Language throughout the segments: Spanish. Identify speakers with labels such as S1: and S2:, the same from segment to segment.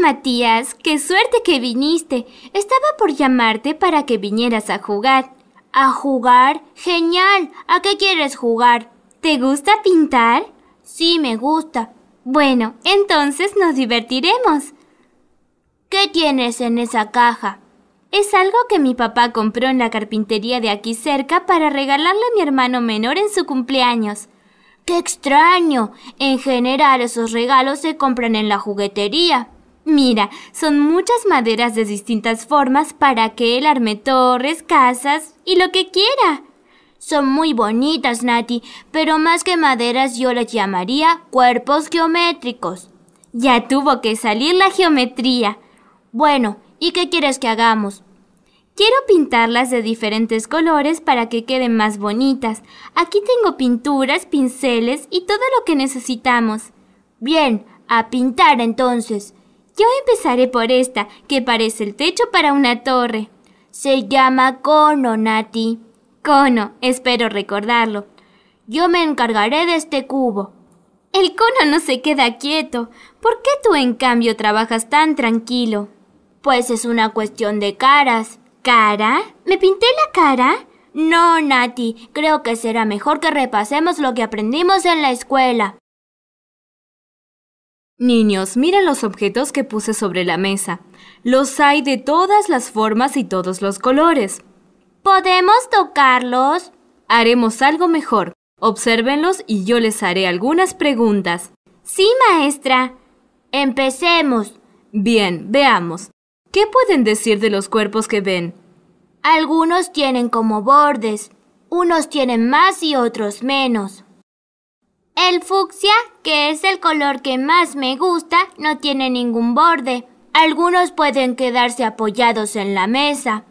S1: Matías, qué suerte que viniste. Estaba por llamarte para que vinieras a jugar. ¿A jugar? Genial. ¿A qué quieres jugar? ¿Te gusta pintar? Sí, me gusta. Bueno, entonces nos divertiremos. ¿Qué tienes en esa caja? Es algo que mi papá compró en la carpintería de aquí cerca para regalarle a mi hermano menor en su cumpleaños. ¡Qué extraño! En general esos regalos se compran en la juguetería. Mira, son muchas maderas de distintas formas para que él arme torres, casas y lo que quiera. Son muy bonitas, Nati, pero más que maderas yo las llamaría cuerpos geométricos. Ya tuvo que salir la geometría. Bueno, ¿y qué quieres que hagamos? Quiero pintarlas de diferentes colores para que queden más bonitas. Aquí tengo pinturas, pinceles y todo lo que necesitamos. Bien, a pintar entonces. Yo empezaré por esta, que parece el techo para una torre. Se llama cono, Nati. Cono, espero recordarlo. Yo me encargaré de este cubo. El cono no se queda quieto. ¿Por qué tú, en cambio, trabajas tan tranquilo? Pues es una cuestión de caras. ¿Cara? ¿Me pinté la cara? No, Nati, creo que será mejor que repasemos lo que aprendimos en la escuela. Niños, miren los objetos que puse sobre la mesa. Los hay de todas las formas y todos los colores. ¿Podemos tocarlos? Haremos algo mejor. Obsérvenlos y yo les haré algunas preguntas. Sí, maestra. Empecemos. Bien, veamos. ¿Qué pueden decir de los cuerpos que ven? Algunos tienen como bordes, unos tienen más y otros menos. El fucsia que es el color que más me gusta, no tiene ningún borde. Algunos pueden quedarse apoyados en la mesa.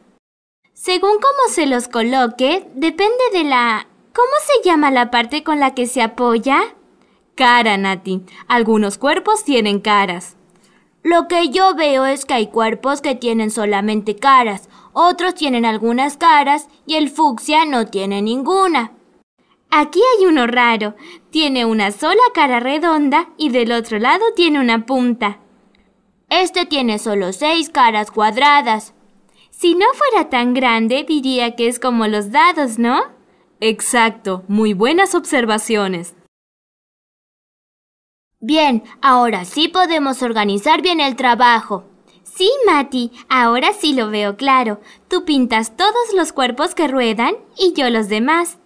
S1: Según cómo se los coloque, depende de la... ¿Cómo se llama la parte con la que se apoya? Cara, Nati. Algunos cuerpos tienen caras. Lo que yo veo es que hay cuerpos que tienen solamente caras, otros tienen algunas caras y el fucsia no tiene ninguna. Aquí hay uno raro. Tiene una sola cara redonda y del otro lado tiene una punta. Este tiene solo seis caras cuadradas. Si no fuera tan grande, diría que es como los dados, ¿no? Exacto, muy buenas observaciones. Bien, ahora sí podemos organizar bien el trabajo. Sí, Mati, ahora sí lo veo claro. Tú pintas todos los cuerpos que ruedan y yo los demás.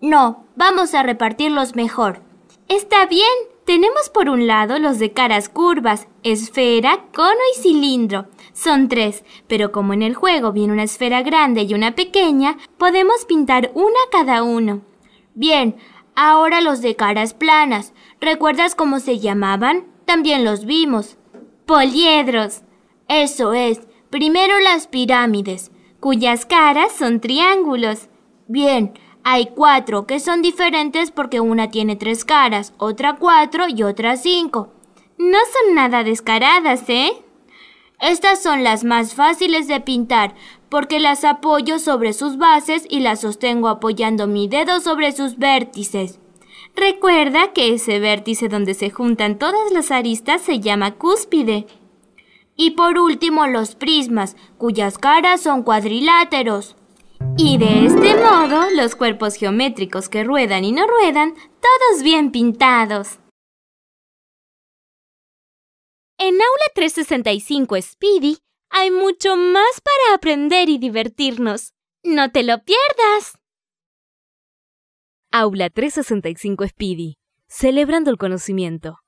S1: No, vamos a repartirlos mejor. Está bien. Tenemos por un lado los de caras curvas, esfera, cono y cilindro. Son tres, pero como en el juego viene una esfera grande y una pequeña, podemos pintar una cada uno. Bien, ahora los de caras planas. ¿Recuerdas cómo se llamaban? También los vimos. Poliedros. Eso es, primero las pirámides, cuyas caras son triángulos. Bien, hay cuatro que son diferentes porque una tiene tres caras, otra cuatro y otra cinco. No son nada descaradas, ¿eh? Estas son las más fáciles de pintar porque las apoyo sobre sus bases y las sostengo apoyando mi dedo sobre sus vértices. Recuerda que ese vértice donde se juntan todas las aristas se llama cúspide. Y por último los prismas, cuyas caras son cuadriláteros. Y de este modo, los cuerpos geométricos que ruedan y no ruedan, todos bien pintados. En Aula 365 Speedy hay mucho más para aprender y divertirnos. ¡No te lo pierdas! Aula 365 Speedy, celebrando el conocimiento.